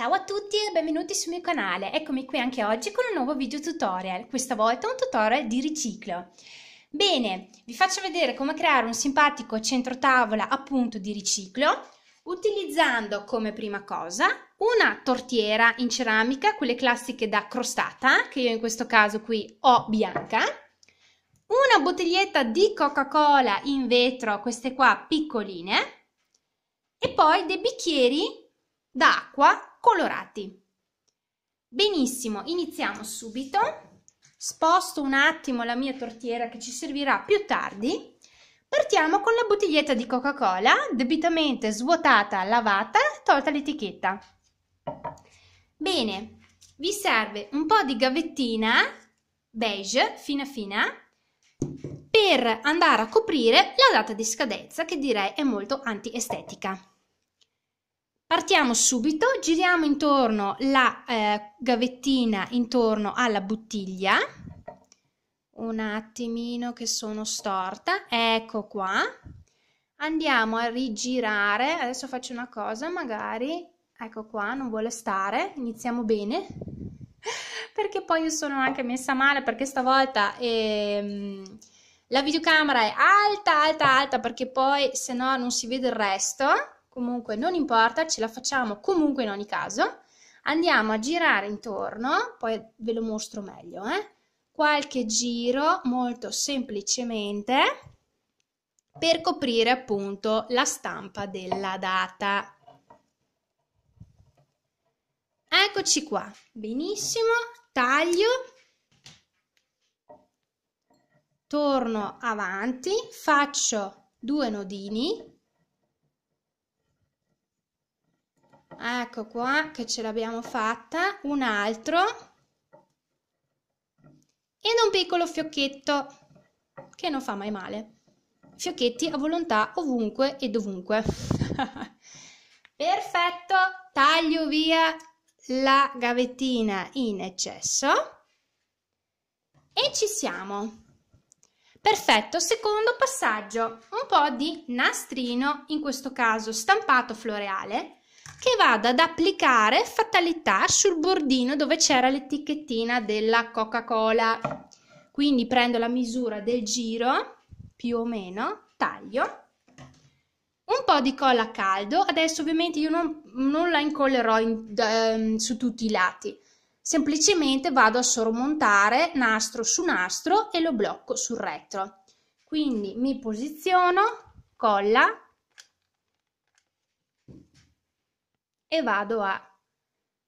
Ciao a tutti e benvenuti sul mio canale, eccomi qui anche oggi con un nuovo video tutorial, questa volta un tutorial di riciclo. Bene, vi faccio vedere come creare un simpatico centro tavola appunto di riciclo utilizzando come prima cosa una tortiera in ceramica, quelle classiche da crostata, che io in questo caso qui ho bianca, una bottiglietta di Coca-Cola in vetro, queste qua piccoline, e poi dei bicchieri d'acqua colorati. Benissimo, iniziamo subito. Sposto un attimo la mia tortiera che ci servirà più tardi. Partiamo con la bottiglietta di Coca-Cola, debitamente svuotata, lavata e tolta l'etichetta. Bene, vi serve un po' di gavettina beige, fina fina, per andare a coprire la data di scadenza che direi è molto antiestetica. Partiamo subito, giriamo intorno la eh, gavettina intorno alla bottiglia, un attimino che sono storta, ecco qua, andiamo a rigirare, adesso faccio una cosa magari, ecco qua, non vuole stare, iniziamo bene, perché poi io sono anche messa male perché stavolta ehm, la videocamera è alta, alta, alta, perché poi se no non si vede il resto comunque non importa, ce la facciamo comunque in ogni caso. Andiamo a girare intorno, poi ve lo mostro meglio, eh? qualche giro molto semplicemente per coprire appunto la stampa della data. Eccoci qua, benissimo, taglio, torno avanti, faccio due nodini ecco qua che ce l'abbiamo fatta, un altro ed un piccolo fiocchetto che non fa mai male. Fiocchetti a volontà ovunque e dovunque. Perfetto, taglio via la gavettina in eccesso e ci siamo. Perfetto, secondo passaggio, un po' di nastrino, in questo caso stampato floreale, che vado ad applicare fatalità sul bordino dove c'era l'etichettina della Coca-Cola. Quindi prendo la misura del giro, più o meno, taglio un po' di colla a caldo, adesso ovviamente io non, non la incollerò in, eh, su tutti i lati, semplicemente vado a sormontare nastro su nastro e lo blocco sul retro. Quindi mi posiziono, colla, e vado a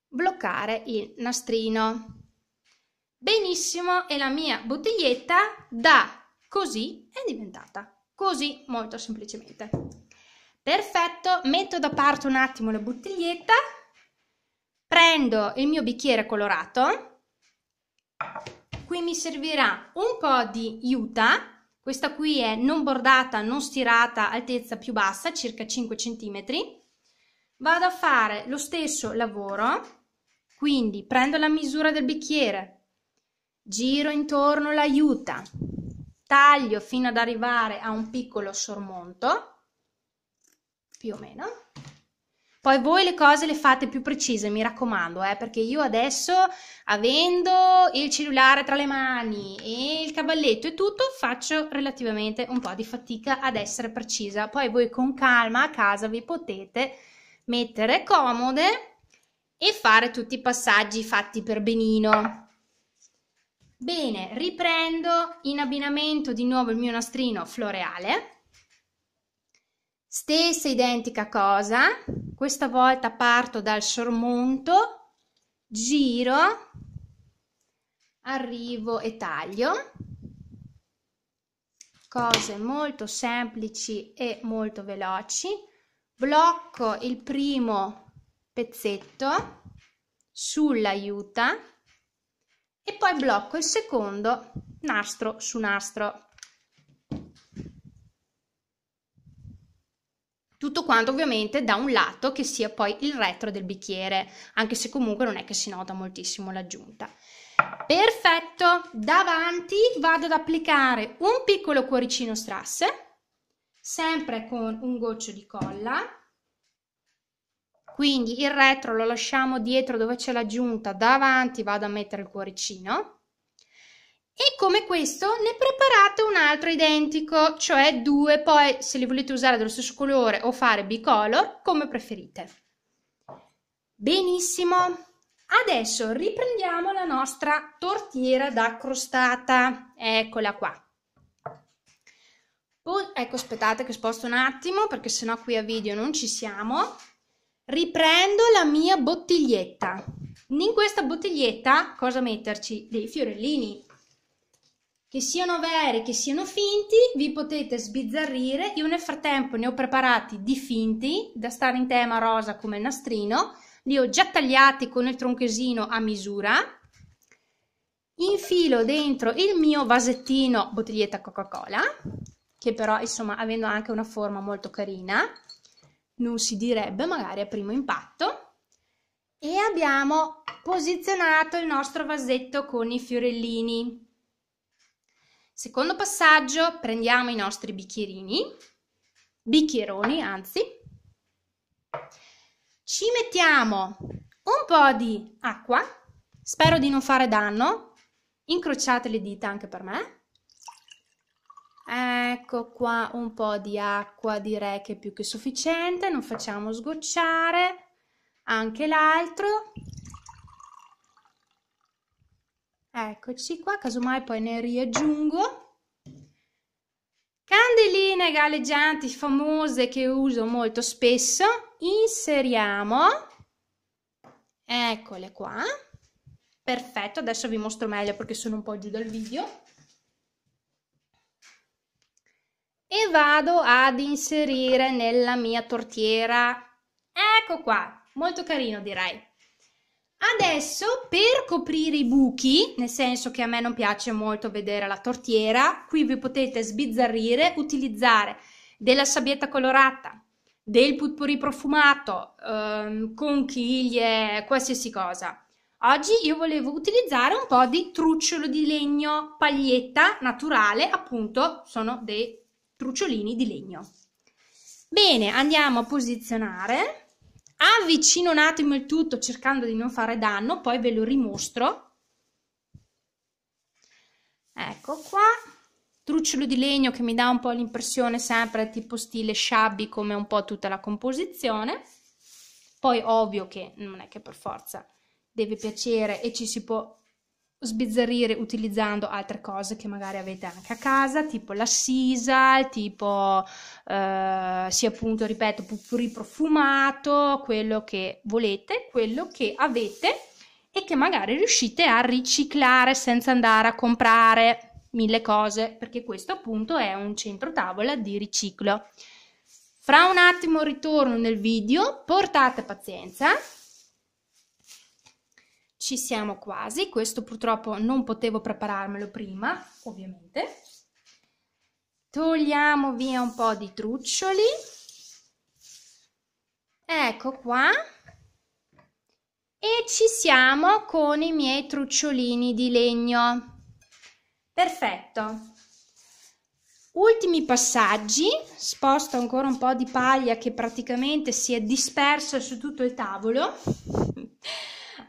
bloccare il nastrino. Benissimo, e la mia bottiglietta da così è diventata così molto semplicemente. Perfetto, metto da parte un attimo la bottiglietta, prendo il mio bicchiere colorato, qui mi servirà un po' di juta, questa qui è non bordata, non stirata, altezza più bassa, circa 5 centimetri vado a fare lo stesso lavoro, quindi prendo la misura del bicchiere, giro intorno l'aiuta, taglio fino ad arrivare a un piccolo sormonto, più o meno. Poi voi le cose le fate più precise, mi raccomando, eh, perché io adesso, avendo il cellulare tra le mani e il cavalletto e tutto, faccio relativamente un po' di fatica ad essere precisa. Poi voi con calma a casa vi potete mettere comode e fare tutti i passaggi fatti per benino. Bene, riprendo in abbinamento di nuovo il mio nastrino floreale. Stessa identica cosa, questa volta parto dal sormonto, giro, arrivo e taglio. Cose molto semplici e molto veloci blocco il primo pezzetto sull'aiuta e poi blocco il secondo nastro su nastro. Tutto quanto ovviamente da un lato che sia poi il retro del bicchiere, anche se comunque non è che si nota moltissimo l'aggiunta. Perfetto, davanti vado ad applicare un piccolo cuoricino strasse sempre con un goccio di colla quindi il retro lo lasciamo dietro dove c'è la giunta davanti vado a mettere il cuoricino e come questo ne preparate un altro identico cioè due poi se li volete usare dello stesso colore o fare bicolor come preferite benissimo adesso riprendiamo la nostra tortiera da crostata eccola qua Ecco, ecco, aspettate che sposto un attimo perché sennò qui a video non ci siamo. Riprendo la mia bottiglietta. In questa bottiglietta cosa metterci? Dei fiorellini. Che siano veri, che siano finti, vi potete sbizzarrire. Io nel frattempo ne ho preparati di finti, da stare in tema rosa come il nastrino. Li ho già tagliati con il tronchesino a misura. Infilo dentro il mio vasettino bottiglietta Coca-Cola che però insomma avendo anche una forma molto carina, non si direbbe magari a primo impatto. E abbiamo posizionato il nostro vasetto con i fiorellini. Secondo passaggio, prendiamo i nostri bicchierini, bicchieroni anzi, ci mettiamo un po' di acqua, spero di non fare danno, incrociate le dita anche per me, Ecco qua un po' di acqua direi che è più che sufficiente, non facciamo sgocciare anche l'altro. Eccoci qua, casomai poi ne riaggiungo. Candeline galleggianti famose che uso molto spesso, inseriamo. Eccole qua. Perfetto, adesso vi mostro meglio perché sono un po' giù dal video. e vado ad inserire nella mia tortiera. Ecco qua, molto carino direi. Adesso per coprire i buchi, nel senso che a me non piace molto vedere la tortiera, qui vi potete sbizzarrire, utilizzare della sabbietta colorata, del putpurri profumato, ehm, conchiglie, qualsiasi cosa. Oggi io volevo utilizzare un po' di trucciolo di legno, paglietta naturale, appunto sono dei trucciolini di legno. Bene, andiamo a posizionare, avvicino un attimo il tutto cercando di non fare danno, poi ve lo rimostro. Ecco qua, trucciolo di legno che mi dà un po' l'impressione sempre tipo stile shabby come un po' tutta la composizione. Poi ovvio che non è che per forza deve piacere e ci si può sbizzarrire utilizzando altre cose che magari avete anche a casa, tipo la sisa, tipo eh, sì appunto, ripeto, riprofumato, quello che volete, quello che avete e che magari riuscite a riciclare senza andare a comprare mille cose, perché questo appunto è un centro tavola di riciclo. Fra un attimo ritorno nel video, portate pazienza, ci siamo quasi, questo purtroppo non potevo prepararmelo prima, ovviamente. Togliamo via un po' di truccioli. Ecco qua. E ci siamo con i miei trucciolini di legno. Perfetto. Ultimi passaggi, sposto ancora un po' di paglia che praticamente si è dispersa su tutto il tavolo.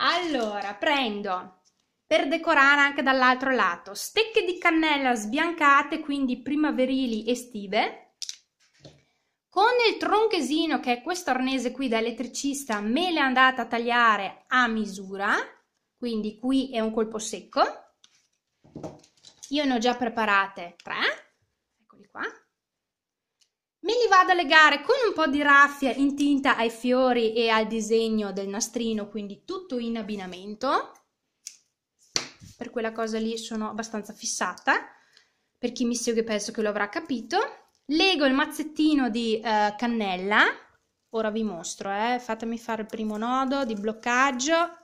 Allora, prendo per decorare anche dall'altro lato stecche di cannella sbiancate, quindi primaverili estive, con il tronchesino che è questo arnese qui da elettricista me l'è andata a tagliare a misura, quindi qui è un colpo secco. Io ne ho già preparate tre Me li vado a legare con un po' di raffia in tinta ai fiori e al disegno del nastrino, quindi tutto in abbinamento. Per quella cosa lì sono abbastanza fissata, per chi mi segue penso che lo avrà capito. Lego il mazzettino di uh, cannella, ora vi mostro, eh. fatemi fare il primo nodo di bloccaggio.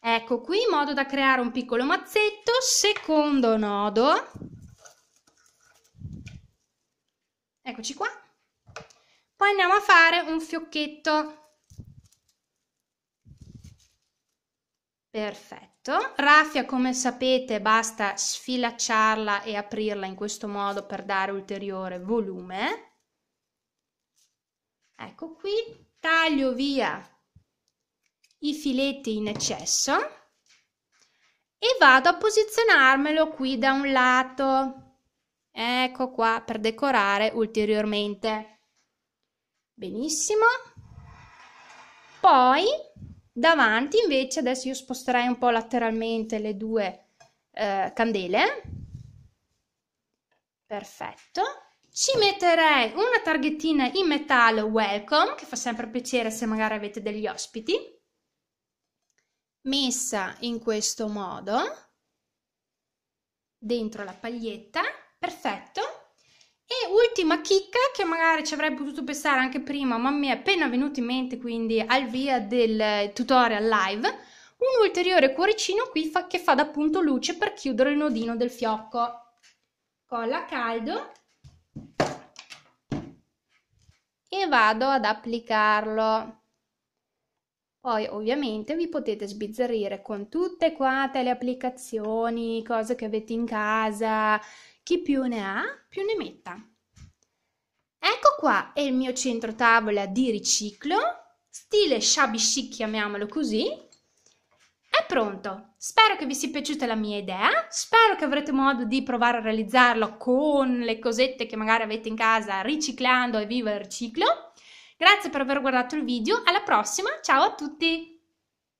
Ecco qui, in modo da creare un piccolo mazzetto, secondo nodo, Eccoci qua. Poi andiamo a fare un fiocchetto. Perfetto. Raffia, come sapete, basta sfilacciarla e aprirla in questo modo per dare ulteriore volume. Ecco qui. Taglio via i filetti in eccesso e vado a posizionarmelo qui da un lato. Ecco qua per decorare ulteriormente. Benissimo. Poi davanti invece adesso io sposterei un po' lateralmente le due eh, candele. Perfetto. Ci metterei una targhettina in metallo welcome che fa sempre piacere se magari avete degli ospiti. Messa in questo modo dentro la paglietta perfetto. E ultima chicca che magari ci avrei potuto pensare anche prima, ma mi è appena venuto in mente quindi al via del tutorial live, un ulteriore cuoricino qui fa, che fa da punto luce per chiudere il nodino del fiocco. Colla a caldo e vado ad applicarlo. Poi ovviamente vi potete sbizzarrire con tutte quante le applicazioni, cose che avete in casa, chi più ne ha, più ne metta. Ecco qua è il mio centro tavola di riciclo, stile shabby chic chiamiamolo così. È pronto. Spero che vi sia piaciuta la mia idea, spero che avrete modo di provare a realizzarlo con le cosette che magari avete in casa riciclando e viva il riciclo. Grazie per aver guardato il video, alla prossima, ciao a tutti!